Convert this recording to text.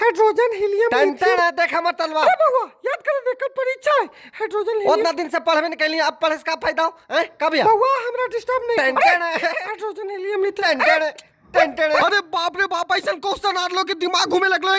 hydrogen helium tension है देखा मत तलवा याद कर दे कल परीक्षा है हाइड्रोजन हीलियम उतना दिन से पढ़बे निकल लिया अब पढ़े इसका फायदा है कब या बउवा हमरा डिस्टर्ब नहीं टेंशन है हाइड्रोजन हीलियम टेंशन है टेंशन है अरे बाप रे बाप ऐसा क्वेश्चन आर लोग कि दिमाग घूमे लगलो